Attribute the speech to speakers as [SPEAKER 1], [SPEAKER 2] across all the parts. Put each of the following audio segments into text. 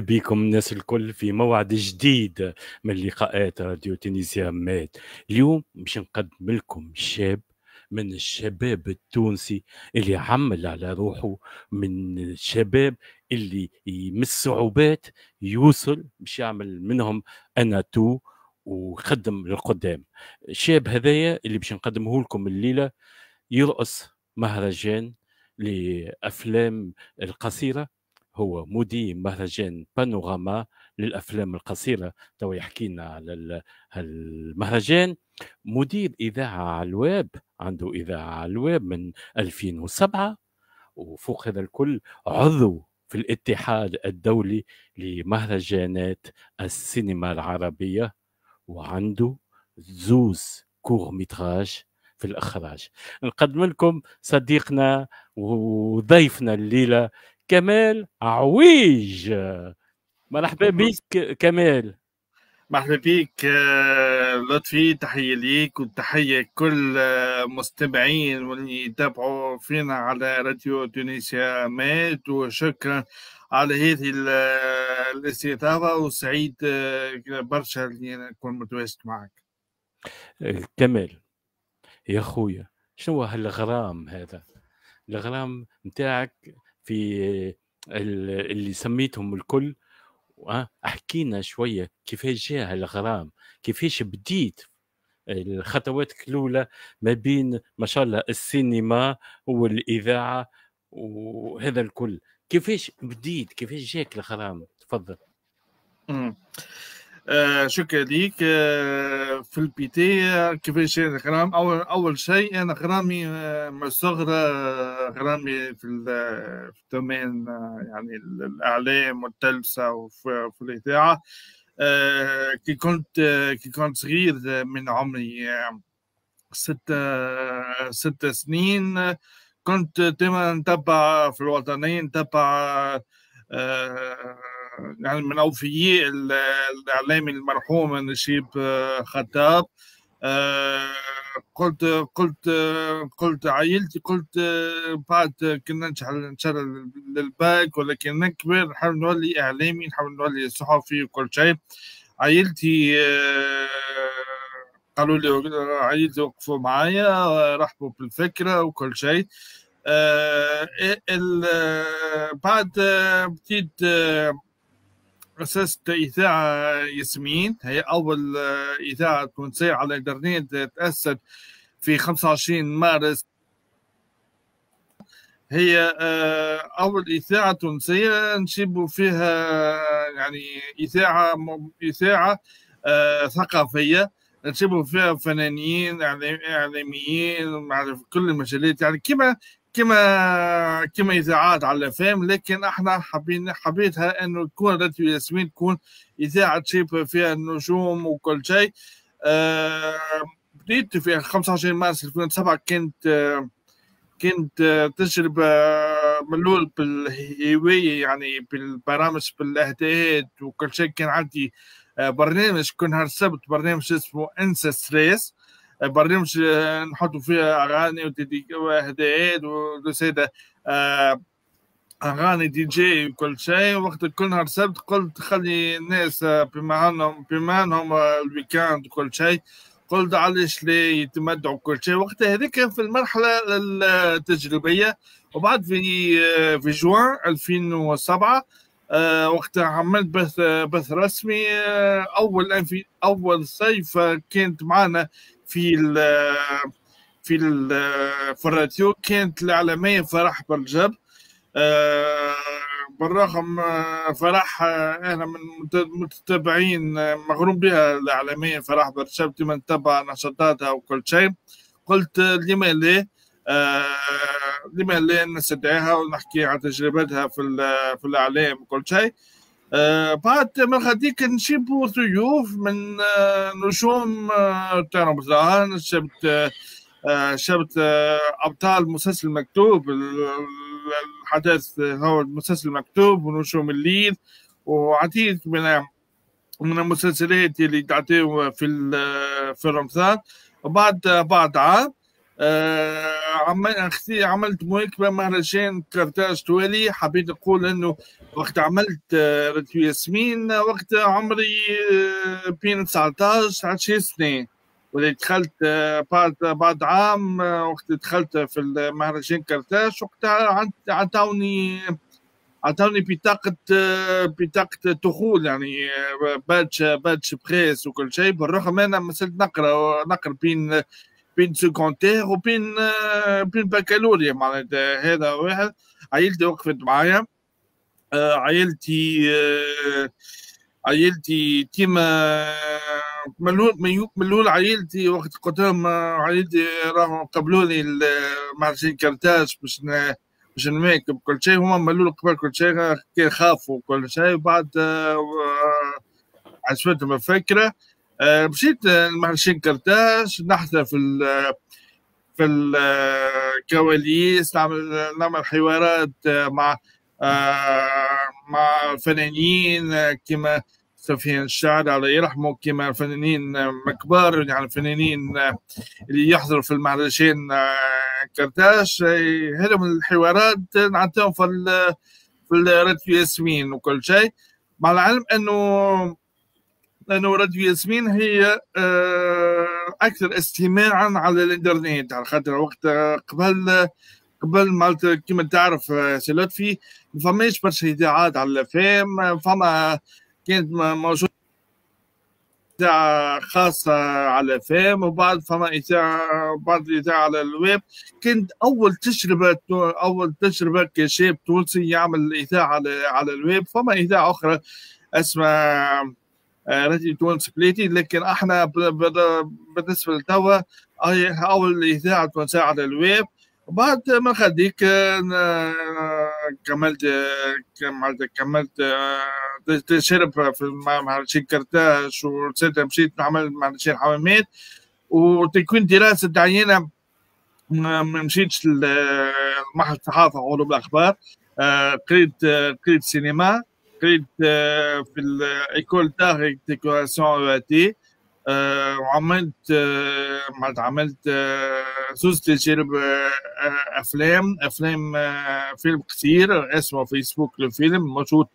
[SPEAKER 1] بكم الناس الكل في موعد جديد من لقاءات راديو تونسيا مات اليوم مش نقدم لكم شاب من الشباب التونسي اللي عمل على روحه من الشباب اللي من الصعوبات يوصل مش يعمل منهم انا تو وخدم للقدام الشاب هذايا اللي باش نقدمه لكم الليله يرقص مهرجان لافلام القصيره هو مدير مهرجان بانوراما للافلام القصيره توا يحكي لنا على المهرجان مدير اذاعه على الويب عنده اذاعه على الويب من 2007 وفوق هذا الكل عضو في الاتحاد الدولي لمهرجانات السينما العربيه وعنده زوز كور ميتراج في الاخراج نقدم لكم صديقنا وضيفنا الليله كمال عويج
[SPEAKER 2] مرحبا بك كمال مرحبا بك آه، لطفي تحية ليك وتحية كل آه، مستمعين واللي يتابعوا فينا على راديو تونسيا مات وشكرا على هذه آه، الاستضافة وسعيد برشا اللي نكون متواجد معك
[SPEAKER 1] كمال يا خويا شنو هالغرام هذا الغرام نتاعك في اللي سميتهم الكل آه، احكينا شويه كيفاش جاء الغرام كيفاش بديت خطواتك الاولى ما بين ما شاء الله السينما والاذاعه وهذا الكل كيفاش بديت كيفاش جاك الغرام تفضل
[SPEAKER 2] آه، شكرا ليك آه، في البيتي آه، كيفاش أنا غرام أول أول شيء أنا غرامي من الصغر غرامي في, الدومين يعني الإعلام والتلفزة وفي الإذاعة كي كنت كي كنت صغير من عمري ست ست سنين كنت ديما نتبع في الوطنية نتبع يعني من اوفياء الإعلامي المرحوم نشيب آه، خطاب آه، قلت قلت قلت عائلتي قلت آه، بعد كنا نشعل ان شاء الله للباك ولكن نكبر نحاول نولي اعلامي نحاول نولي صحفي وكل شيء عائلتي قالوا لي عائلتي وقفوا معايا رحبوا بالفكره وكل شيء بعد بديت أسست إذاعة ياسمين هي أول آه، إذاعة تونسية على الإنترنت آه، تأسست في 25 مارس هي آه، أول إذاعة تونسية نجيب فيها يعني إذاعة إذاعة ثقافية نجيبوا فيها فنانين إعلاميين في كل المجالات يعني كما كما كما اذاعات على الافلام لكن احنا حابين حبيتها انه تكون راديو ياسمين تكون اذاعه شيب فيها النجوم وكل شيء بديت في 25 مارس 2007 كنت أه كنت تجربة ملول بالهواية يعني بالبرامج بالاهداءات وكل شيء كان عندي آه، برنامج كل نهار السبت برنامج اسمه انسى ستريس برنامج آه، نحطوا فيها اغاني وهدايات وسيدة آه، اغاني دي جي وكل شيء وقت كل نهار سبت قلت خلي الناس آه، بما انهم بما انهم الويكاند وكل شيء قلت علاش لا يتمتعوا كل شيء وقت هذاك في المرحله التجريبيه وبعد في في جوان 2007 وقتها عملت بث بث رسمي اول اول صيف كانت معنا في ال في ال في الراديو كانت الإعلامية فرح بالجب آه، بالرغم آه، فرح آه، انا من متتبعين مغروم بها الاعلاميه فرح بالجب ديما نتبع نشاطاتها وكل شيء قلت لما لا لما لا نستدعيها ونحكي عن تجربتها في في الاعلام وكل شيء آه، بعد من غاديك آه، نجيبو ضيوف من نجوم تاع رمضان شبت شبت ابطال مسلسل مكتوب الحدث هو المسلسل مكتوب ونجوم الليل وعديد من من المسلسلات اللي تعطيو في آه، في رمضان وبعد بعد عام آه اختي عملت مواكبه مهرجان كارتاج توالي حبيت نقول انه وقت عملت آه رتو ياسمين وقت عمري آه، بين 19 عشر سنه ولي دخلت آه، بعد بعد عام آه، وقت دخلت في المهرجان كارتاج وقتها عطاوني عطاوني بطاقة بطاقة دخول يعني بادج بادج بريس وكل شيء بالرغم انا ما زلت نقرا نقرا بين بين سكونتير وبين آه، بين بكالوريا معناتها هذا واحد عائلتي وقفت معايا آه، عائلتي آه، عائلتي كيما ملول ملول عائلتي وقت قلت لهم عائلتي راهم قبلوني مارسيل كارتاج باش باش نواكب كل شيء هما ملول قبل كل شيء كي خافوا كل شيء بعد عجبتهم الفكره آه، مشيت آه، لمهرجان كرتاج نحضر في ال آه، في الكواليس نعمل نعمل حوارات مع مع فنانين كما سفيان الشعر الله يرحمه كما فنانين مكبار يعني الفنانين اللي يحضروا في المهرجان كرتاش هذو من الحوارات نعطيهم في في الراديو ياسمين وكل شيء مع العلم انه لانه راديو ياسمين هي آه، اكثر استماعا على الانترنت على خاطر وقت قبل قبل مالت كيما تعرف آه، سي لطفي ما فماش برشا اذاعات على الافلام فما كانت موجوده اذاعه خاصه على فام وبعد فما اذاعه بعض الاذاعه على الويب كانت اول تجربه اول تجربه كشاب تونسي يعمل اذاعه على الويب فما اذاعه اخرى اسمها آه، راديو تونس سبليتي لكن احنا بالنسبه لتوا اول اذاعه ونساعد الويب بعد ما خديك آه، آه، كملت كملت كملت تشرب في مع شي كرتاش وصرت مشيت نعمل مع شي حمامات وتكوين دراسه تعيينه ما مشيتش لمعهد الصحافه وعلوم الاخبار قريت قريت سينما تقريد euh, في الايكول داغ ديكوراسيون او تي وعملت معناتها عملت زوز تجارب افلام افلام فيلم كثير اسمه فيسبوك الفيلم موجود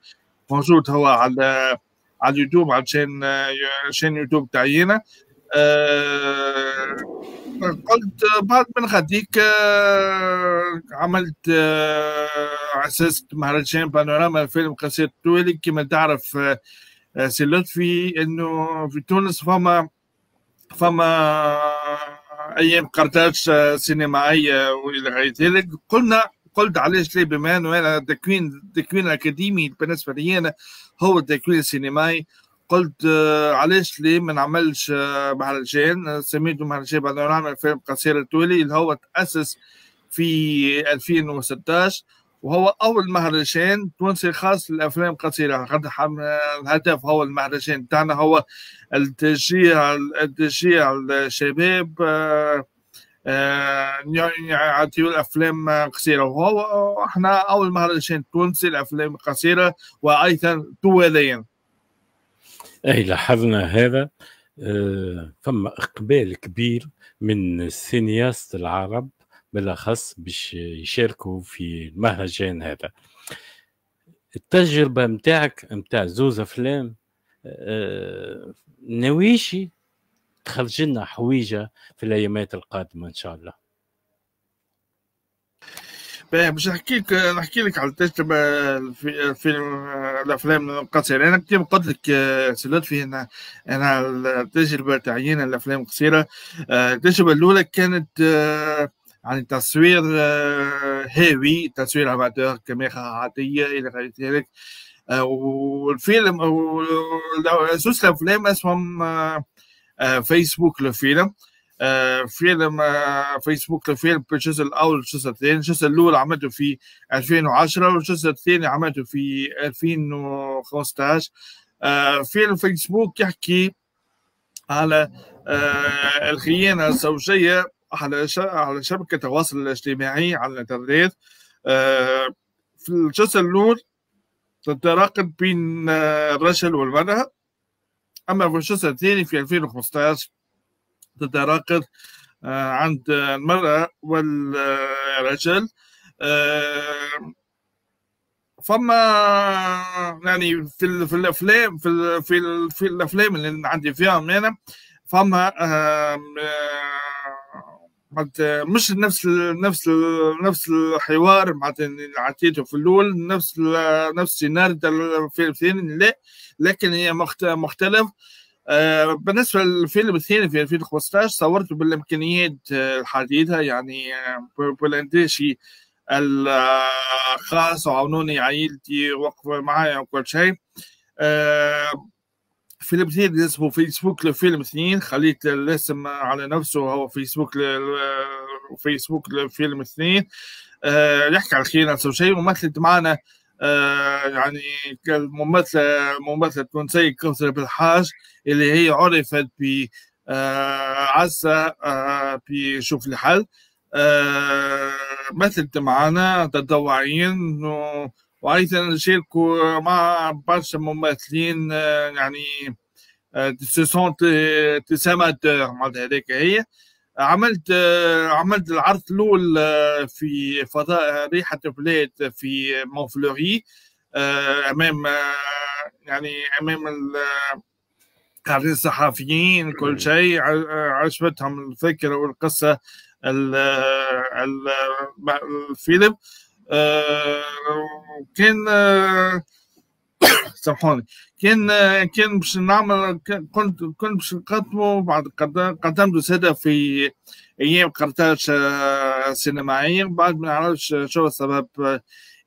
[SPEAKER 2] موجود هو على على اليوتيوب على شان شان يوتيوب تاعينا قلت بعد من غاديك آه، عملت آه، اسست مهرجان بانوراما فيلم قصير طويل كما تعرف آه، سي لطفي انه في تونس فما فما ايام قرطاج سينمائيه والى غير ذلك قلنا قلت علاش لي بما انه انا التكوين التكوين الاكاديمي بالنسبه لي انا هو التكوين السينمائي قلت آه، علاش ليه ما نعملش مهرجان سميته مهرجان بعد نعمل فيلم قصير التولي اللي هو تأسس في 2016 وهو اول مهرجان تونسي خاص للافلام القصيره آه، الهدف هو المهرجان تاعنا هو التشجيع التشجيع الشباب آه، يعطيو الافلام قصيره وهو احنا اول مهرجان تونسي للافلام القصيره وايضا تواليا
[SPEAKER 1] اي لاحظنا هذا آه، فما اقبال كبير من السينياست العرب بالاخص باش يشاركوا في المهرجان هذا التجربه نتاعك نتاع زوز افلام آه، ناويشي تخرج لنا حويجه في الايامات القادمه ان شاء الله
[SPEAKER 2] باش نحكي لك نحكي لك على آه، التجربه في آه، فيلم آه، الافلام القصيره انا كتير قلت لك سلوت فيه انا انا التجربه تعيين الافلام القصيره التجربه الاولى كانت يعني تصوير هاوي تصوير اماتور كاميرا عاديه الى غير ذلك والفيلم زوج الافلام اسمهم فيسبوك للفيلم آه، فيلم آه، فيسبوك لفيلم الجزء الاول والجزء الثاني الجزء الاول عملته في 2010 والجزء الثاني عملته في 2015 آه، فيلم فيسبوك يحكي على الخيانه الزوجيه على على شبكه التواصل الاجتماعي على الانترنت في الجزء الاول تتراقب بين الرجل والمراه اما في الجزء الثاني في 2015 تتراكض آه، عند المرأة والرجل آه، فما يعني في الافلام في في في الافلام اللي عندي فيها انا يعني، فما آه، مش نفس الـ نفس الـ نفس الحوار مع اللي عطيته في الاول نفس نفس السيناريو في الثاني لا لكن هي مختلف آه، بالنسبه للفيلم الثاني في 2015 صورته بالامكانيات آه، الحديثه يعني آه، بلانتاشي الخاص وعاونوني عائلتي وقفوا معايا وكل شيء فيلم ثاني اسمه فيسبوك لفيلم اثنين خليت الاسم على نفسه هو فيسبوك فيسبوك لفيلم اثنين يحكي على الخيانة أو شيء ومثلت معنا آه، يعني كممثلة ممثله تونسي كوثر بالحاج اللي هي عرفت ب آه، عسى آه، بشوف الحل مثلت معنا تطوعيا وايضا شاركوا مع برشا ممثلين يعني سو سونت معناتها هذيك هي عملت آه، عملت العرض الاول آه، في فضاء ريحه بلاد في مونفلوري آه، امام يعني امام قاعدين الصحفيين كل شيء عجبتهم الفكره والقصه الفيلم كان سامحوني كان كان باش نعمل كنت كنت باش نقدمه بعد قدمت هدف في ايام قرطاج آه، سينمائيه بعد ما نعرفش شو السبب آه،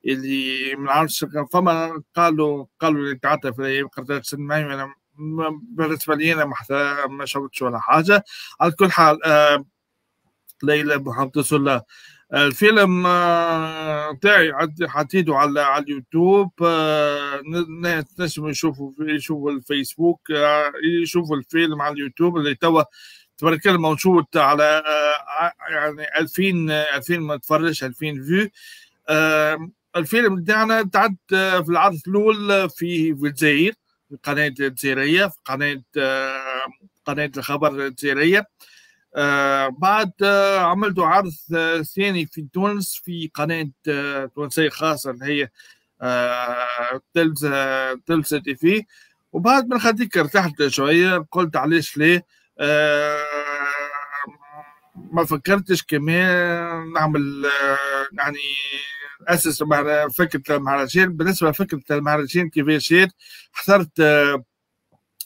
[SPEAKER 2] اللي ما نعرفش فما قالوا قالوا اللي تعطى في ايام قرطاج سينمائيه انا بالنسبه لي انا ما شفتش ولا حاجه على كل حال آه، ليلى محمد الله الفيلم آه، تاعي حطيته على على اليوتيوب الناس آه، تنجموا يشوفوا يشوفوا الفيسبوك آه، يشوفوا الفيلم على اليوتيوب اللي توا تبارك الله موجود على يعني 2000 2000 متفرج 2000 فيو الفيلم تاعنا تعد في العرض الاول في في الجزائر في القناه الجزائريه في قناه قناه الخبر الجزائريه آه، بعد آه، عملتوا عرض آه، ثاني في تونس في قناة تونسية خاصة اللي هي تلزا تلفزة تي في وبعد من خديك ارتحت شوية قلت علاش ليه ما فكرتش كمان نعمل يعني اسس فكره المهرجان بالنسبه لفكره المهرجان كيفاش حصلت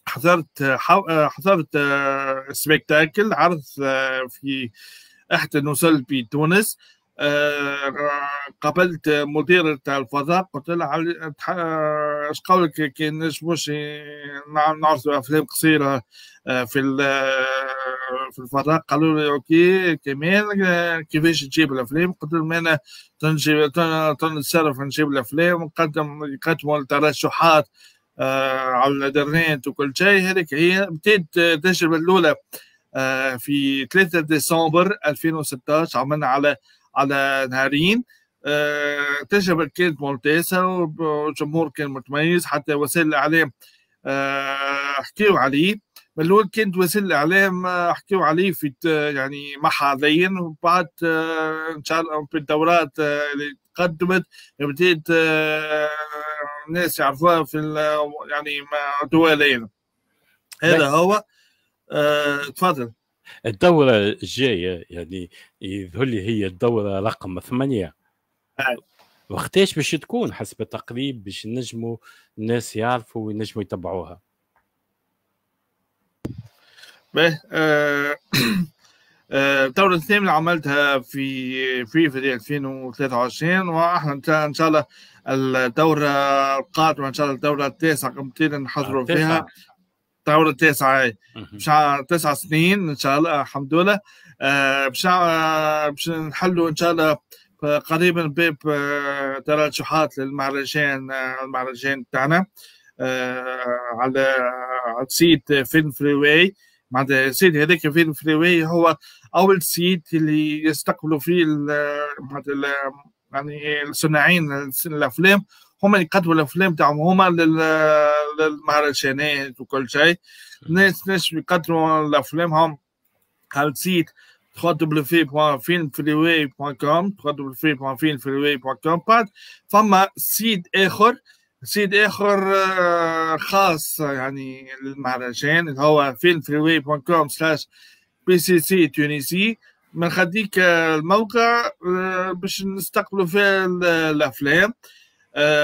[SPEAKER 2] حضرت آه، حضرت آه، سبيكتاكل عرض آه، في احدى في بتونس قابلت مدير تاع الفضاء قلت له اش قولك كي نجموش نعرضوا افلام قصيره في في الفضاء قالوا لي اوكي كمان كيفاش تجيب الافلام قلت لهم انا تنجي تنتصرف نجيب الافلام نقدم يقدموا الترشحات آه، على الانترنت وكل شيء هذيك هي بدات آه، التجربه الاولى آه، في 3 ديسمبر 2016 عملنا على على نهارين التجربه كانت ممتازه والجمهور كان متميز حتى وسائل الاعلام حكيوا عليه من الاول كانت وسائل الاعلام حكيوا عليه في يعني محليا وبعد ان شاء الله في الدورات اللي تقدمت بديت الناس آه، يعرفوها في يعني دوليا هذا هو آه، تفضل
[SPEAKER 1] الدورة الجاية يعني يظهر لي هي الدورة رقم ثمانية نعم. وقتاش باش تكون حسب التقريب باش نجموا الناس يعرفوا وينجموا يتبعوها
[SPEAKER 2] باهي الدورة آه، الثامنة عملتها في فيفري 2023 واحنا ان شاء الله الدورة القادمة ان شاء الله الدورة التاسعة قمتين نحضروا فيها الدورة التاسعة مش تسع سنين ان شاء الله الحمد لله آه، باش باش نحلوا ان شاء الله قريبا باب آه، ترشحات للمهرجان المهرجان تاعنا على سيت فين فري واي معناتها السيد هذاك في واي هو اول سيد اللي يستقبلوا فيه يعني الصناعين الافلام هما يقدموا الافلام تاعهم هما للمهرجانات وكل شيء ناس ناس يقدموا الافلام هم على السيت www.filmfreeway.com www.filmfreeway.com فما سيت اخر سيد اخر آه، خاص يعني للمهرجان اللي هو فيلم واي بوان كوم سلاش بي سي سي تونسي بنخليك الموقع آه، باش نستقبلوا فيه آه، الافلام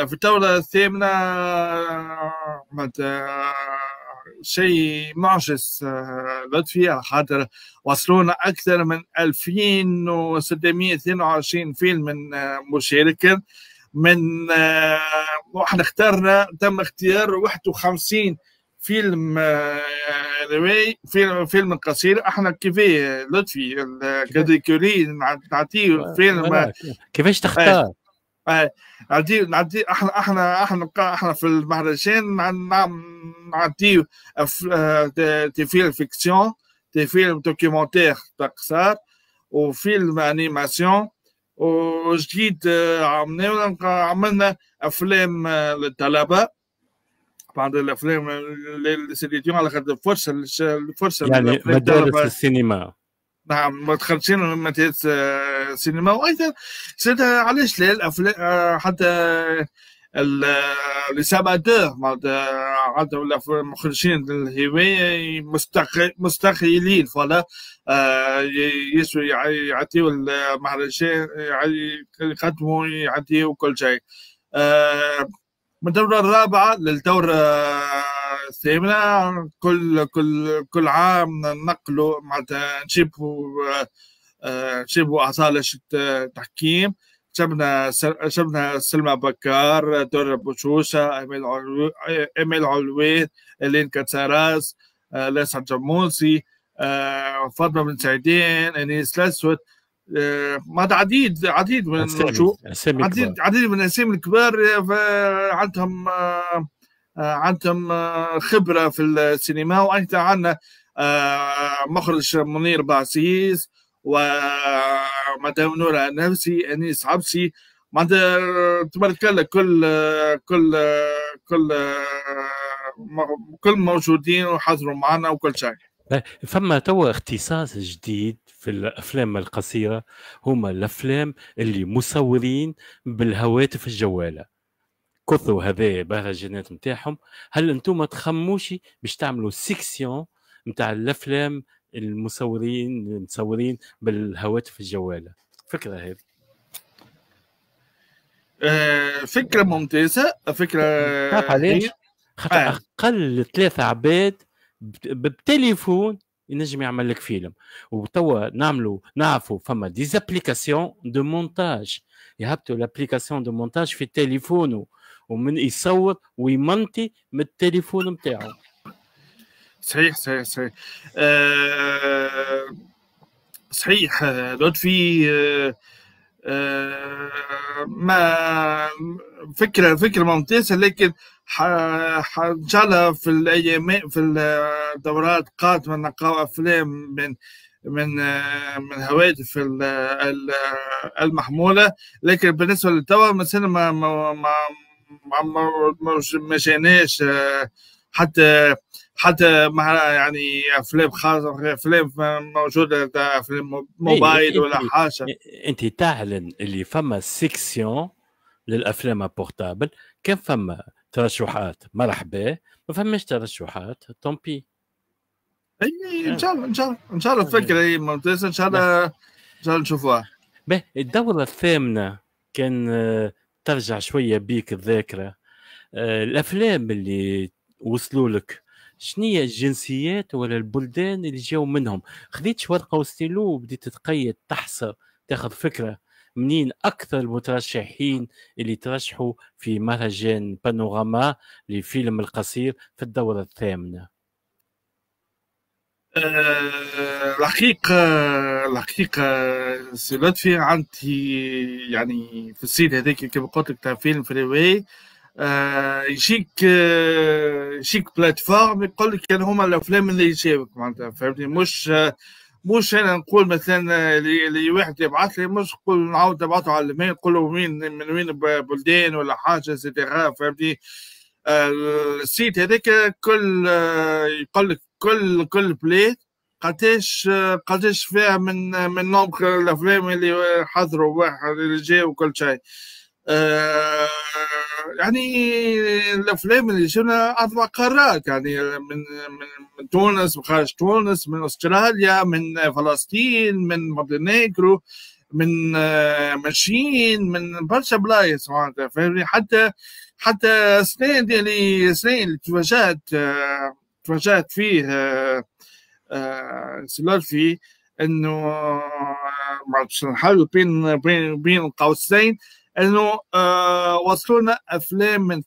[SPEAKER 2] في الدوره الثامنه معناتها شيء معجز لطفي على خاطر وصلونا اكثر من 2622 فيلم مشاركه من آه، احنا اخترنا تم اختيار 51 فيلم رواي آه، فيلم فيلم قصير احنا كيف لطفي الكاتيجوري نعطيه آه، فيلم كيفاش تختار؟ نعطيه نعطيه احنا احنا احنا احنا في المهرجان نعطيه تي فيلم فيكسيون تي فيلم دوكيومنتير تقصار وفيلم انيماسيون وجديد آه، عملنا افلام آه، للطلبه بعض الافلام للسيديتيون على خاطر الفرصه الفرصه يعني مدارس
[SPEAKER 1] السينما
[SPEAKER 2] نعم ما من مدارس السينما آه، وايضا زاد علاش لا الافلام حتى لي ساباتور معناتها ولا مخرجين الهوايه مستخيلين فوالا آه، يسوا يعطيو المهرجان يقدموا يعطيو كل شيء آه، من الدورة الرابعة للدورة آه، الثامنة كل كل كل عام نقلوا معناتها نجيبوا نجيبوا أعطال التحكيم جبنا جبنا سلمى بكار دور بوشوشة إيميل إيميل علوي إلين كتاراس لسعة آه، جموسي آه، فاطمة بن سعيدين أنيس الأسود ما آه، عديد عديد من شو عديد عديد من الاسامي الكبار عندهم عندهم خبره في السينما وايضا عندنا مخرج منير بعسيس ومدام نور النفسي نفسي انيس عبسي معناتها تبارك الله كل كل كل كل موجودين وحضروا معنا وكل شيء
[SPEAKER 1] فما توا اختصاص جديد في الافلام القصيره هما الافلام اللي مصورين بالهواتف الجواله كثروا هذا بهرجانات نتاعهم هل انتم تخموش باش تعملوا سيكسيون نتاع الافلام المصورين المصورين بالهواتف الجواله فكره هذه
[SPEAKER 2] آه، فكره ممتازه فكره علاش
[SPEAKER 1] خاطر آه. اقل ثلاثه عباد بالتليفون ينجم يعمل لك فيلم وتوا نعملوا نعرفوا فما ديزابليكاسيون دو مونتاج يهبطوا لابليكاسيون دو مونتاج في تليفونه ومن يصور
[SPEAKER 2] ويمنتي من التليفون نتاعو صحيح صحيح صحيح أه صحيح لطفي آه،, أه ما فكره فكره ممتازه لكن ان شاء الله في الايام في الدورات القادمه نقاو افلام من من من هواتف المحموله لكن بالنسبه للتو مثلا ما ما ما ما, ما جاناش آه، حتى حتى مع يعني افلام خاصه افلام موجوده افلام إيه، إيه، موبايل ولا حاجه
[SPEAKER 1] انت تعلن اللي فما سيكسيون للافلام بورتابل كان فما ترشحات مرحبا ما فماش ترشحات اي ان آه.
[SPEAKER 2] شاء الله ان شاء الله ان شاء الله الفكره آه. هي ممتازه ان شاء الله ان شاء الله نشوفوها
[SPEAKER 1] به الدوره الثامنه كان آه، ترجع شويه بيك الذاكره الافلام اللي وصلوا لك شنية الجنسيات ولا البلدان اللي جاو منهم خديت ورقة وستيلو وبديت تقيد تحصر تاخذ فكرة منين أكثر المترشحين اللي ترشحوا في مهرجان بانوراما
[SPEAKER 2] لفيلم القصير
[SPEAKER 1] في الدورة الثامنة
[SPEAKER 2] آه، الحقيقة الحقيقة سي لطفي عندي يعني في السيد هذاك كما قلت لك تاع فيلم الرواية آه، يجيك آه، يجيك بلاتفورم يقول لك كان هما الافلام اللي يجيبك معناتها فهمتني مش مش انا نقول مثلا اللي واحد يبعث لي مش نقول نعاود نبعثوا على المين نقول له مين من وين بلدان ولا حاجه سيتيرا فهمتني آه، السيت هذاك كل يقول لك كل كل بلاد قداش قداش فيها من من نوبر الافلام اللي حضروا واحد اللي جاي وكل شيء يعني الافلام اللي شفنا اربع قارات يعني من من من تونس وخارج تونس من استراليا من فلسطين من مونتينيغرو من من شين من برشا بلايص معناتها حتى حتى سنين اللي يعني سنين اللي تفاجات تفاجات فيه آه، سلال فيه انه آه، نحاولوا بين بين بين قوسين انه آه وصلوا لنا افلام من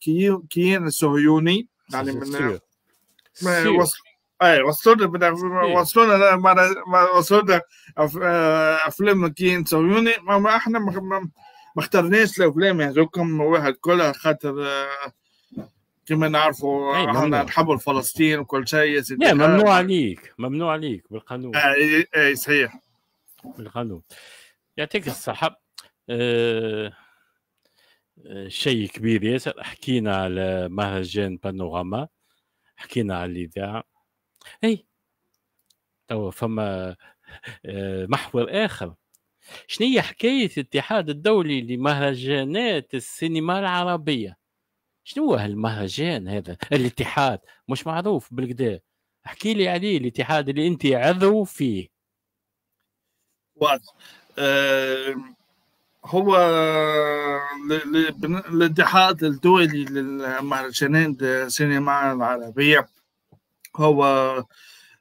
[SPEAKER 2] كيان الصهيوني يعني من اي وصلوا وصلنا وصلنا افلام من كيان الصهيوني ما احنا ما اخترناش الافلام هذوكم يعني، واحد كلها خاطر آه، كما نعرفوا إيه، احنا نحبوا فلسطين وكل شيء ممنوع عليك ممنوع
[SPEAKER 1] عليك بالقانون
[SPEAKER 2] اي اي إيه، صحيح بالقانون يعطيك الصحه
[SPEAKER 1] أه شيء كبير ياسر حكينا على مهرجان بانوراما حكينا على الاذاعه اي توا فما آه، محور اخر شنو هي حكايه الاتحاد الدولي لمهرجانات السينما العربيه شنو هالمهرجان هذا الاتحاد مش معروف بالكدا احكي لي عليه الاتحاد اللي انت عضو فيه
[SPEAKER 2] واضح آه، هو الاتحاد الدولي للمهرجانات السينما العربية هو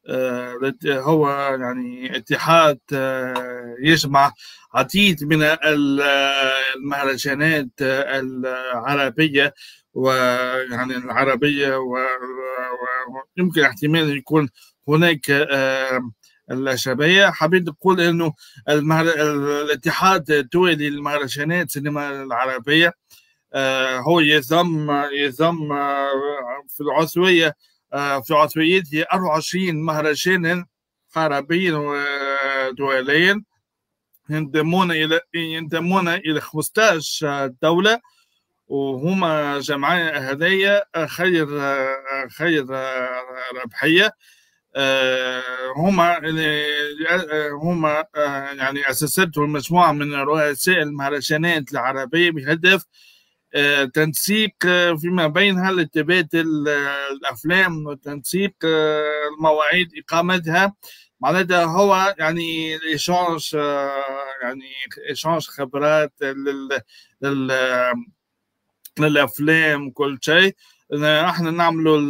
[SPEAKER 2] آه، هو يعني اتحاد آه، يجمع عديد من المهرجانات العربية ويعني العربية ويمكن احتمال يكون هناك آه، الشعبيه حبيت نقول انه المهر... الاتحاد الدولي للمهرجانات السينما العربيه آه، هو يضم يضم آه، في العضويه آه، في عضويته 24 مهرجانا عربيا ودوليا ينضمون الى ينضمون الى 15 دوله وهما جمعية هدايا خير خير ربحية آه، هما آه، هما آه، يعني اسستوا مجموعه من رؤساء المهرجانات العربيه بهدف تنسيق فيما بينها لتبادل الافلام وتنسيق المواعيد اقامتها معناتها هو يعني ايشانج يعني ايشانج خبرات لل, لل للافلام وكل شيء احنا نعملوا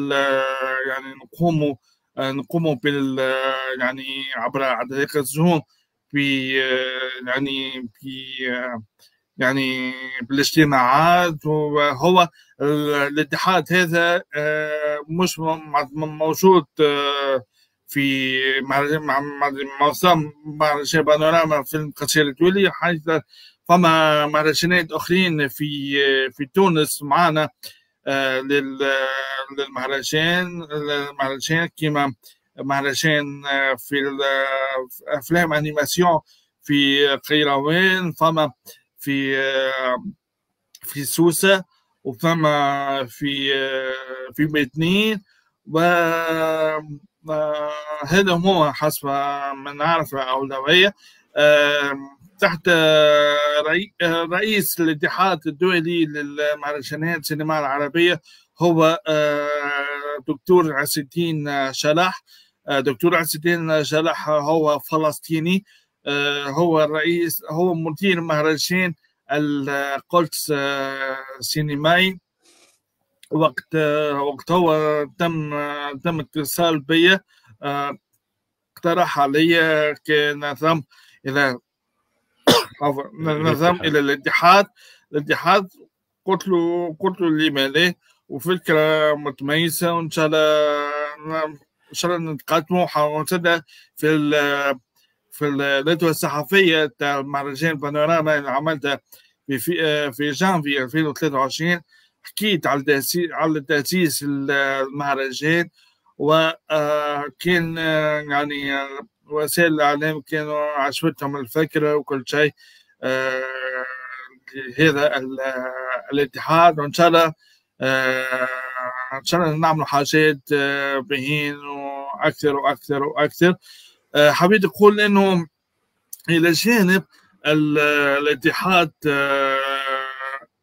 [SPEAKER 2] يعني نقوموا آه، نقوموا بال آه، يعني عبر عدائق الزهور في آه، يعني في يعني بالاجتماعات وهو الاتحاد هذا مش موجود في معظم مهرجان بانوراما فيلم القصير التولي حيث فما مهرجانات اخرين في في تونس معنا آه، للمهرجان المهرجان كما مهرجان آه، في آه، افلام انيماسيون في قيروان فما في في سوسه وفما في في بيتنين و هذا هو حسب ما نعرفه اولويه تحت آه، آه، رئيس الاتحاد الدولي للمهرجانات السينما العربية هو آه، دكتور عز الدين شلاح دكتور عز الدين شلاح هو فلسطيني هو الرئيس هو مدير مهرجان القدس السينمائي وقت وقت هو تم تم اتصال بي اقترح علي كنظام اذا إيه، نظام الى الاتحاد الاتحاد قلت له قلت له اللي ماليه وفكره متميزه وان شاء الله ان شاء الله نتقدموا ونسدها في الـ في الندوه الصحفيه تاع مهرجان بانوراما اللي عملتها في في في جانفي 2023 حكيت على على تاسيس المهرجان وكان آه، آه، يعني آه، وسائل الاعلام كانوا عشوتهم الفكره وكل شيء آه، هذا الاتحاد وان شاء الله آه، ان شاء الله نعملوا حاجات آه، بهين واكثر واكثر واكثر حبيت اقول انه الى جانب الاتحاد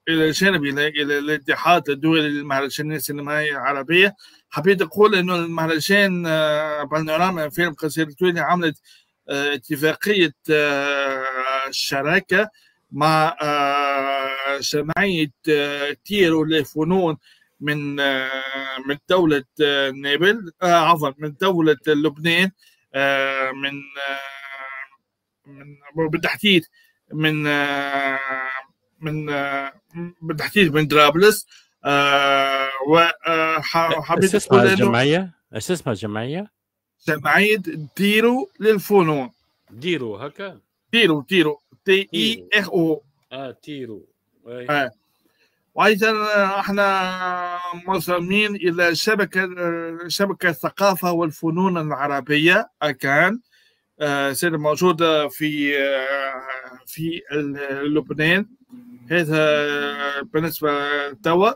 [SPEAKER 2] الى جانب الى الاتحاد الدولي للمهرجانات السينمائيه العربيه حبيت اقول انه المهرجان آه، بانوراما فيلم قصير التوني عملت آه، اتفاقيه آه، شراكه مع جمعيه تير للفنون من من دولة نابل عفوا من دولة لبنان من من بالتحديد من من بالتحديد من, من درابلس وحبيت آه، اسمها الجمعيه
[SPEAKER 1] ايش اسمها الجمعيه؟
[SPEAKER 2] جمعيه ديرو للفنون ديرو هكا ديرو ديرو تي e آه، اي اخ او اه تيرو آه. وايضا آه، احنا مصممين الى شبكه شبكه الثقافه والفنون العربيه اكان سير موجودة في في لبنان هذا بالنسبة توا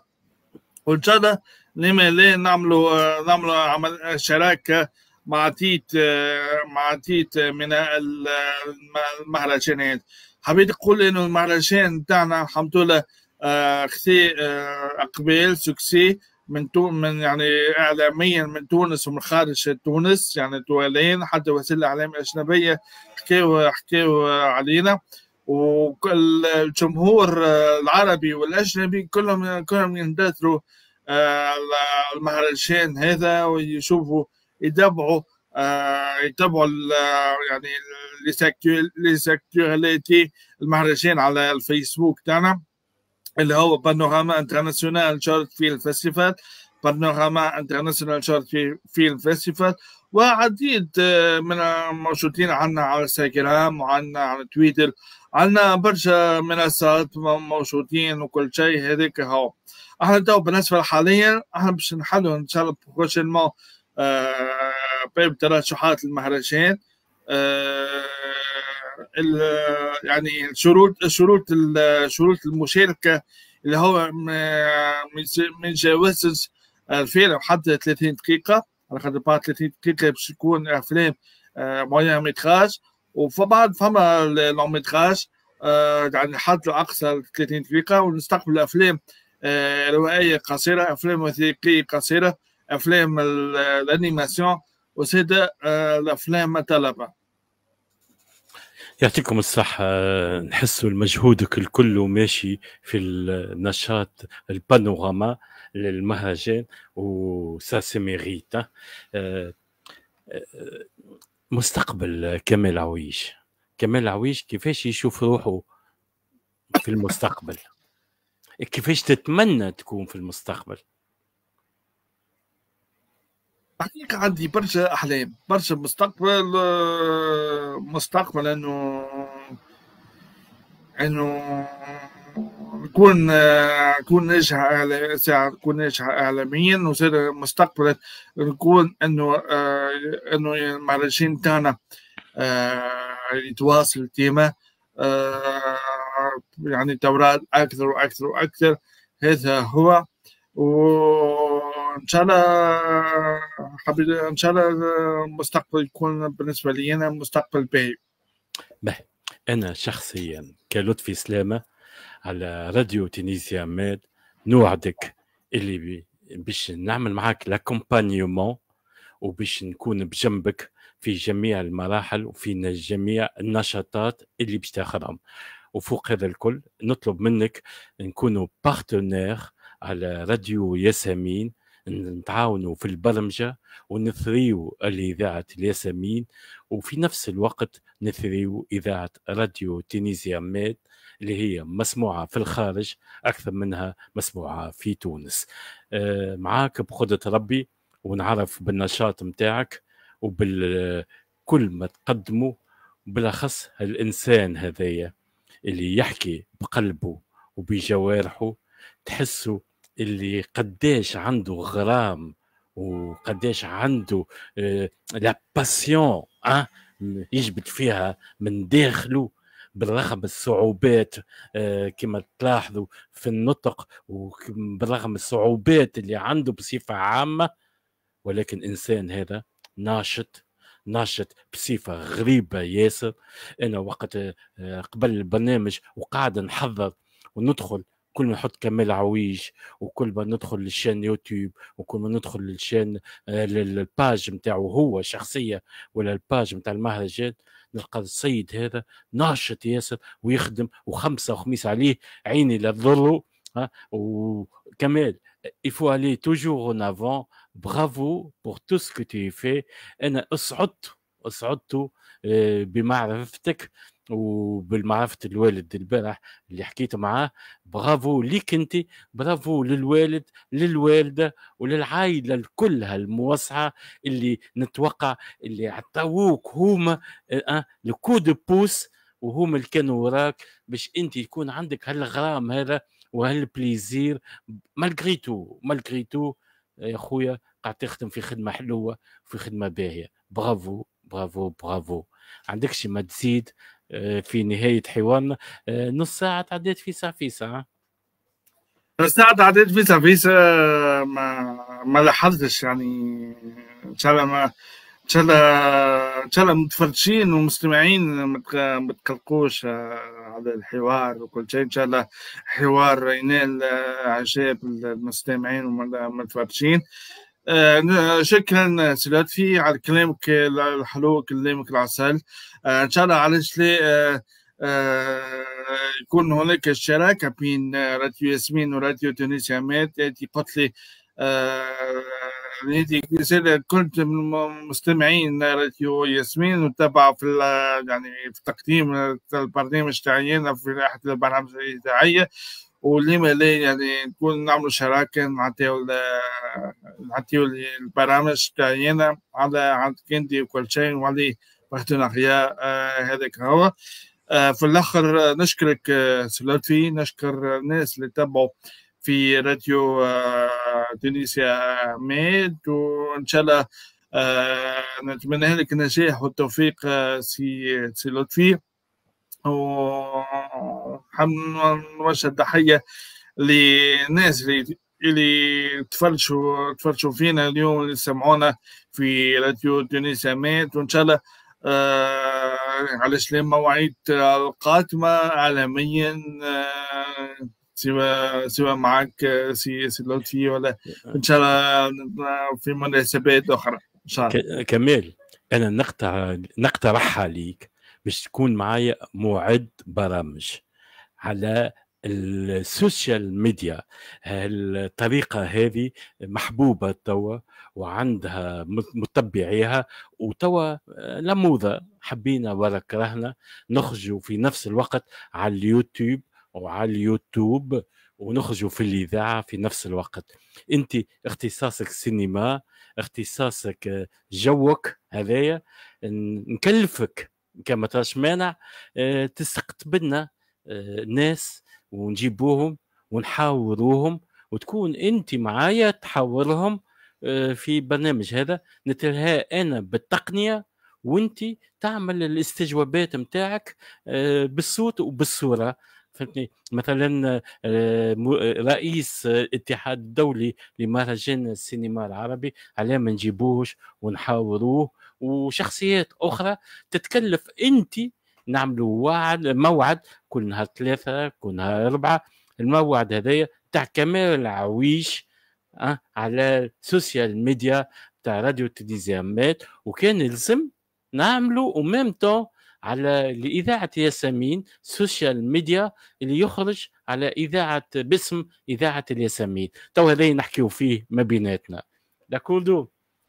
[SPEAKER 2] والجنة لما لا نعملوا نعملوا عمل شراكة مع تيت مع تيت من المهرجانات حبيت نقول انه المهرجان تاعنا الحمد لله كثير آه، آه، اقبال سكسي من تو من يعني اعلاميا من تونس ومن خارج تونس يعني توالين حتى وسائل الاعلام الاجنبيه حكاو حكاو علينا والجمهور آه، العربي والاجنبي كلهم كلهم يندثروا آه، المهرجان هذا ويشوفوا يتابعوا آه، يتابعوا يعني ليزاكتواليتي المهرجان على الفيسبوك تاعنا اللي هو بانوراما انترناسيونال شورت في فيستيفال بانوراما انترناسيونال شورت في فيستيفال وعديد من الموجودين عنا على انستغرام وعنا على تويتر عندنا برشا منصات موجودين وكل شيء هذاك هو احنا تو بالنسبه حاليا احنا باش نحلوا ان شاء الله بروشينمون آه، باب ترشحات المهرجان آه، يعني شروط شروط شروط المشاركه اللي هو ما يتجاوزش الفيلم حتى 30 دقيقه على خاطر بعد 30 دقيقه باش يكون افلام معينه آه، ميتراج وبعد فما لون ميتراج آه، يعني حد اقصى 30 دقيقه ونستقبل افلام آه، روائيه قصيره افلام وثائقيه قصيره افلام الانيماسيون وسيدة آه، الافلام الطلبه
[SPEAKER 1] يعطيكم الصحة نحسوا مجهودك الكل ماشي في النشاط البانوراما للمهرجان وسا سي ميريت مستقبل كمال عويش كمال عويش كيفاش يشوف روحه في المستقبل كيفاش تتمنى تكون في المستقبل
[SPEAKER 2] حقيقة عندي برشا أحلام برشا مستقبل آه، مستقبل أنه أنه نكون نكون ناجح ساعة نكون ناجح اعلاميا وزاد مستقبلا نكون انه انه المهرجان تاعنا آه، يتواصل ديما آه، يعني دورات اكثر واكثر واكثر هذا هو وان شاء الله حبيت ان شاء الله المستقبل يكون بالنسبه لي انا مستقبل
[SPEAKER 1] باهي انا شخصيا كلطفي سلامه على راديو تونيزيا ماد نوعدك اللي باش نعمل معاك لاكومبانيومون وباش نكون بجنبك في جميع المراحل وفي جميع النشاطات اللي باش تاخذهم وفوق هذا الكل نطلب منك نكونوا بارتنير على راديو ياسمين نتعاونوا في البرمجة ونثريو الإذاعة الياسمين وفي نفس الوقت نثريو إذاعة راديو تينيزيا ميد اللي هي مسموعة في الخارج أكثر منها مسموعة في تونس آه، معاك بقدرة ربي ونعرف بالنشاط متاعك وبالكل ما تقدمه بالأخص الإنسان هذايا اللي يحكي بقلبه وبجوارحه تحسه اللي قديش عنده غرام وقديش عنده لا باسيون أه يجبد فيها من داخله بالرغم الصعوبات آه، كما تلاحظوا في النطق وبالرغم الصعوبات اللي عنده بصفة عامة ولكن إنسان هذا ناشط ناشط بصفة غريبة ياسر أنا وقت آه، قبل البرنامج وقاعد نحضر وندخل كل ما نحط كمال عويش وكل ما ندخل للشان يوتيوب وكل ما ندخل للشان آه، للباج نتاعو هو شخصيا ولا الباج نتاع المهرجان نلقى السيد هذا ناشط ياسر ويخدم وخمسه وخميس عليه عيني لا ها وكمال il faut aller toujours en avant bravo pour tout ce que tu fais انا اسعدت اسعدت آه، بمعرفتك وبالمعرفة الوالد البارح اللي حكيت معاه برافو ليك انت برافو للوالد للوالدة وللعائلة كلها الموسعة اللي نتوقع اللي عطاوك هما لكو دو بوس وهما اللي كانوا وراك باش انت يكون عندك هالغرام هذا وهالبليزير مالغري تو مالغري تو يا خويا قاعد تخدم في خدمه حلوه في خدمه باهيه برافو برافو برافو عندكش ما تزيد آه، في نهايه حوارنا آه، نص ساعه تعديت فيسع فيسع
[SPEAKER 2] نص ساعه تعديت فيسع فيسع ما ما لاحظتش يعني ان شاء الله ما ان شاء الله ان شاء الله متفرجين ومستمعين ما تقلقوش آه، على الحوار وكل شيء ان شاء الله حوار ينال اعجاب المستمعين والمتفرجين آه، شكرا سلاتفي على كلامك الحلو كلامك العسل آه، ان شاء الله على آه، يكون هناك شراكه بين راديو ياسمين وراديو تونسيا مات التي قلت لي كنت من مستمعين راديو ياسمين وتابع في يعني في تقديم البرنامج تاعي في احد البرامج الاذاعيه ولما لا يعني نكون نعملوا شراكه نعطيو نعطيو البرامج تاعينا على عند كندي وكل شيء وعلي بارتناريا آه، هذاك هو آه، في الاخر نشكرك آه، سلوتي نشكر الناس اللي تبعوا في راديو تونسيا ميد وان شاء الله نتمنى لك النجاح والتوفيق سي سي لطفي و نوجه التحيه للناس اللي اللي تفرجوا تفرجوا فينا اليوم اللي سمعونا في راديو تونسيا مات وان شاء الله آه على سلام مواعيد القادمة عالميا آه سوى سوى معك آه، سي سي لطفي ولا ان شاء الله آه، في مناسبات اخرى ان شاء الله
[SPEAKER 1] كمال انا نقترح نقترحها ليك باش تكون معايا موعد برامج على السوشيال ميديا الطريقة هذه محبوبة توا وعندها متبعيها وتوا آه، لموضة حبينا ولا كرهنا نخرجوا في نفس الوقت على اليوتيوب وعلى اليوتيوب ونخرجوا في الإذاعة في نفس الوقت أنت اختصاصك سينما اختصاصك آه، جوك هذايا نكلفك كما تراش مانع آه، تستقطبنا آه، ناس ونجيبوهم ونحاوروهم وتكون انت معايا تحاورهم آه، في برنامج هذا نتلها انا بالتقنيه وانت تعمل الاستجوابات نتاعك آه، بالصوت وبالصوره فهمتني مثلا رئيس الاتحاد الدولي لمهرجان السينما العربي على ما نجيبوش ونحاوروه وشخصيات اخرى تتكلف انت نعملوا وعد موعد كل نهار ثلاثه كل نهار اربعه الموعد هذايا تاع كمال العويش أه على السوشيال ميديا تاع راديو مات وكان يلزم نعملوا وميم طون على الإذاعة ياسمين سوشيال ميديا اللي يخرج على إذاعة باسم إذاعة الياسمين تو هذا نحكيو فيه ما بيناتنا
[SPEAKER 2] داكوردو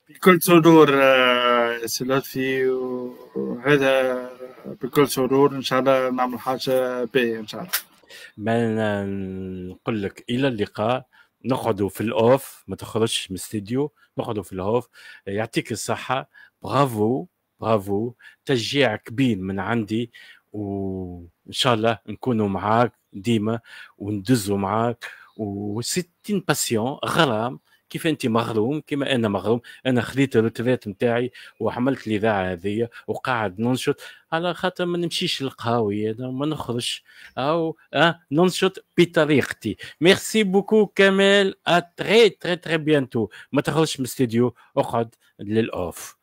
[SPEAKER 2] بكل صدور آه، سي لطفي وهذا بكل سرور ان شاء الله نعمل حاجه باهيه ان شاء الله
[SPEAKER 1] ما نقول لك الى اللقاء نقعدوا في الاوف ما تخرجش من الاستديو نقعدوا في الاوف يعطيك الصحه برافو برافو تشجيع كبير من عندي وان شاء الله نكونوا معاك ديما وندزوا معاك 60 باسيون غرام كيف انت مغروم كما انا مغروم انا خذيت الروتريت نتاعي وعملت الاذاعه هذه وقاعد ننشط على خاطر ما نمشيش للقهاوي انا ما نخرجش او أه ننشط بطريقتي ميرسي بوكو كمال ا تري تري تري بيانتو ما تخرجش من الاستديو اقعد للاوف